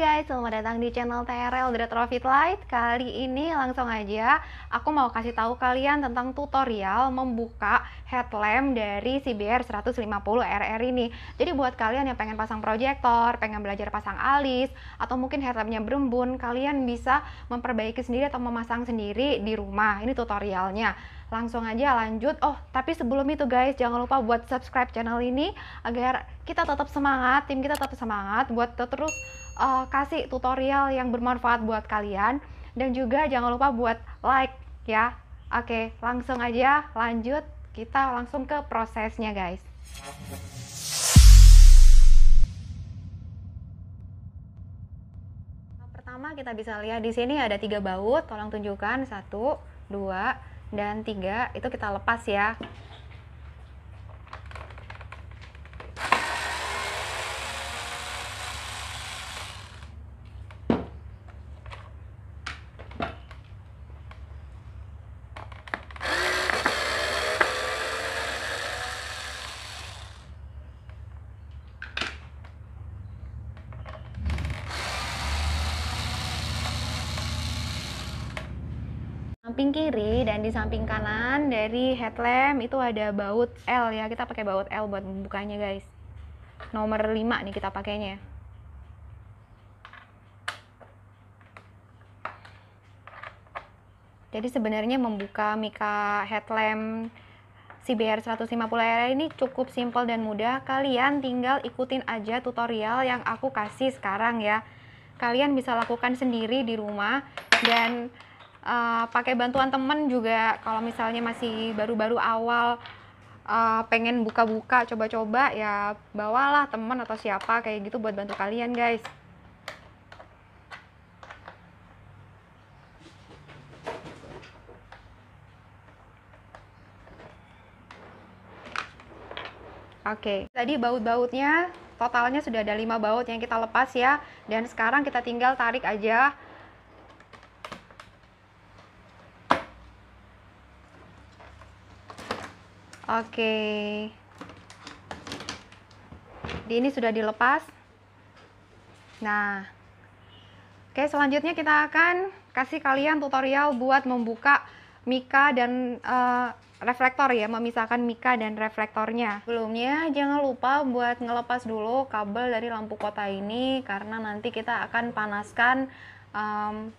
guys, selamat datang di channel TRL dari Trofit Light. Kali ini langsung aja aku mau kasih tahu kalian tentang tutorial membuka headlamp dari CBR 150 RR ini. Jadi buat kalian yang pengen pasang proyektor, pengen belajar pasang alis, atau mungkin headlampnya berembun, kalian bisa memperbaiki sendiri atau memasang sendiri di rumah. Ini tutorialnya langsung aja lanjut. Oh, tapi sebelum itu guys, jangan lupa buat subscribe channel ini agar kita tetap semangat, tim kita tetap semangat buat terus uh, kasih tutorial yang bermanfaat buat kalian dan juga jangan lupa buat like ya. Oke, langsung aja lanjut kita langsung ke prosesnya guys. Pertama kita bisa lihat di sini ada tiga baut, tolong tunjukkan satu, dua, dan tiga itu kita lepas ya. samping kiri dan di samping kanan dari headlamp itu ada baut L ya. Kita pakai baut L buat membukanya, guys. Nomor 5 nih kita pakainya. Ya. Jadi sebenarnya membuka mika headlamp CBR 150 RR ini cukup simple dan mudah. Kalian tinggal ikutin aja tutorial yang aku kasih sekarang ya. Kalian bisa lakukan sendiri di rumah dan uh, pakai bantuan temen juga kalau misalnya masih baru-baru awal uh, pengen buka-buka coba-coba ya bawalah temen atau siapa kayak gitu buat bantu kalian guys Oke, okay. tadi baut-bautnya totalnya sudah ada 5 baut yang kita lepas ya. Dan sekarang kita tinggal tarik aja Oke. Di ini sudah dilepas. Nah. Oke, selanjutnya kita akan kasih kalian tutorial buat membuka mika dan uh, reflektor ya, memisahkan mika dan reflektornya. Sebelumnya jangan lupa buat ngelepas dulu kabel dari lampu kota ini karena nanti kita akan panaskan um,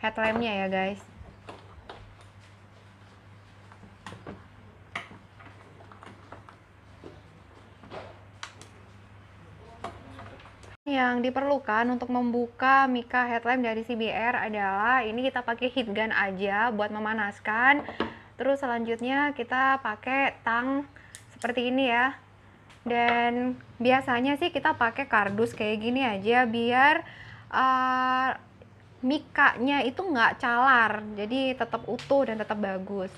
headlampnya ya guys. yang diperlukan untuk membuka Mika headlamp dari CBR adalah ini kita pakai heat gun aja buat memanaskan. Terus selanjutnya kita pakai tang seperti ini ya. Dan biasanya sih kita pakai kardus kayak gini aja biar uh, mikanya itu nggak calar. Jadi tetap utuh dan tetap bagus.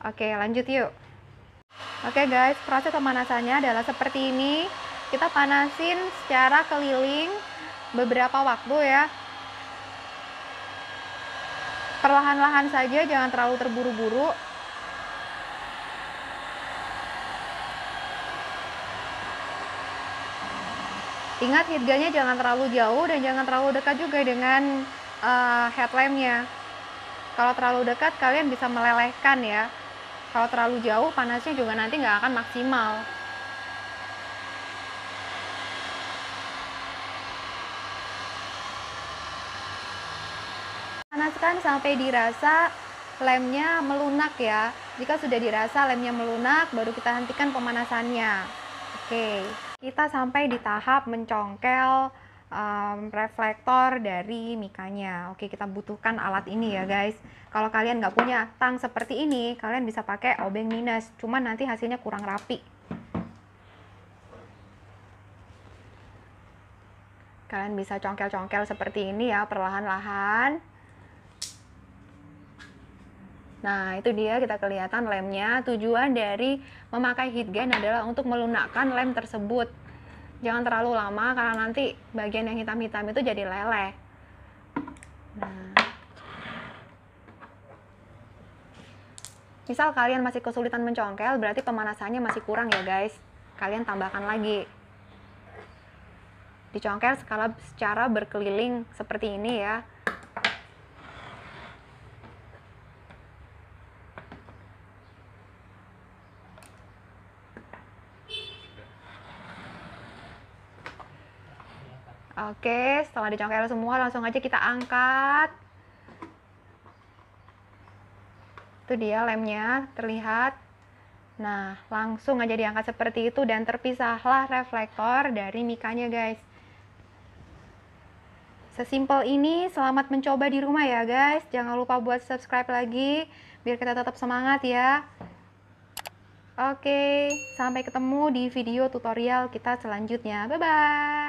Oke lanjut yuk. Oke guys, proses pemanasannya adalah seperti ini kita panasin secara keliling beberapa waktu ya perlahan-lahan saja jangan terlalu terburu-buru Ingat hidganya jangan terlalu jauh dan jangan terlalu dekat juga dengan uh, headlampnya. Kalau terlalu dekat kalian bisa melelehkan ya. Kalau terlalu jauh panasnya juga nanti nggak akan maksimal. Kan sampai dirasa lemnya melunak ya. Jika sudah dirasa lemnya melunak, baru kita hentikan pemanasannya. Oke, kita sampai di tahap mencongkel um, reflektor dari mikanya. Oke, kita butuhkan alat ini ya guys. Kalau kalian nggak punya tang seperti ini, kalian bisa pakai obeng minus. Cuman nanti hasilnya kurang rapi. Kalian bisa congkel-congkel seperti ini ya, perlahan-lahan. Nah, itu dia kita kelihatan lemnya. Tujuan dari memakai heat gun adalah untuk melunakkan lem tersebut. Jangan terlalu lama karena nanti bagian yang hitam-hitam itu jadi leleh. Nah. Misal kalian masih kesulitan mencongkel, berarti pemanasannya masih kurang ya guys. Kalian tambahkan lagi. Dicongkel skala secara berkeliling seperti ini ya. Oke, setelah dicongkel semua langsung aja kita angkat. Itu dia lemnya, terlihat. Nah, langsung aja diangkat seperti itu dan terpisahlah reflektor dari mikanya guys. Sesimpel ini, selamat mencoba di rumah ya guys. Jangan lupa buat subscribe lagi, biar kita tetap semangat ya. Oke, sampai ketemu di video tutorial kita selanjutnya. Bye-bye.